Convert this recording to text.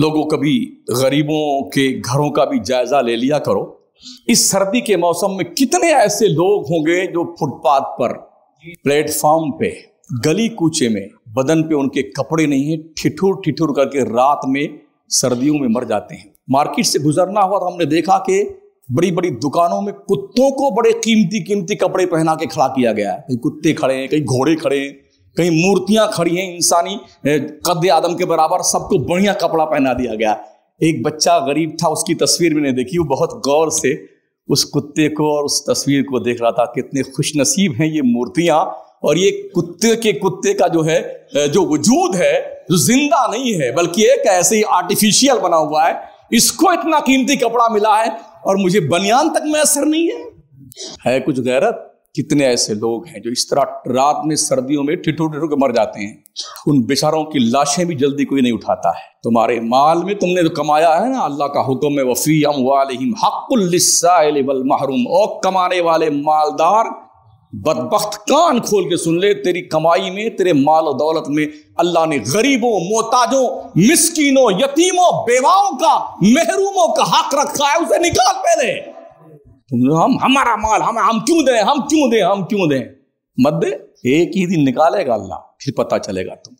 लोगों कभी गरीबों के घरों का भी जायजा ले लिया करो इस सर्दी के मौसम में कितने ऐसे लोग होंगे जो फुटपाथ पर प्लेटफॉर्म पे गली कूचे में बदन पे उनके कपड़े नहीं है ठिठुर ठिठुर करके रात में सर्दियों में मर जाते हैं मार्केट से गुजरना हुआ तो हमने देखा कि बड़ी बड़ी दुकानों में कुत्तों को बड़े कीमती कीमती कपड़े पहना के खड़ा किया गया है कहीं कुत्ते खड़े हैं कहीं घोड़े खड़े हैं कहीं मूर्तियां खड़ी हैं इंसानी कद आदम के बराबर सबको बढ़िया कपड़ा पहना दिया गया एक बच्चा गरीब था उसकी तस्वीर मैंने देखी वो बहुत गौर से उस कुत्ते को और उस तस्वीर को देख रहा था कितने खुशनसीब हैं ये मूर्तियां और ये कुत्ते के कुत्ते का जो है जो वजूद है जो जिंदा नहीं है बल्कि एक ऐसे ही आर्टिफिशियल बना हुआ है इसको इतना कीमती कपड़ा मिला है और मुझे बनियान तक मैसर नहीं है है कुछ गैरत कितने ऐसे लोग हैं जो इस तरह रात में सर्दियों में ठिठू ठिठुर के मर जाते हैं उन बेचारों की लाशें भी जल्दी कोई नहीं उठाता है तुम्हारे माल में तुमने जो कमाया है ना अल्लाह का हुक्म है वफी अम हकुल महरूम ओ कमाने वाले मालदार बदबخت कान खोल के सुन ले तेरी कमाई में तेरे माल और दौलत में अल्लाह ने गरीबों मोहताजों मिस्कीनों यतीमों बेवाओं का महरूमों का हक रखा है उसे निकाल पहले हम हमारा माल हम हम क्यों दें हम क्यों दें हम क्यों दें मत दे एक ही दिन निकालेगा अल्लाह फिर पता चलेगा तुम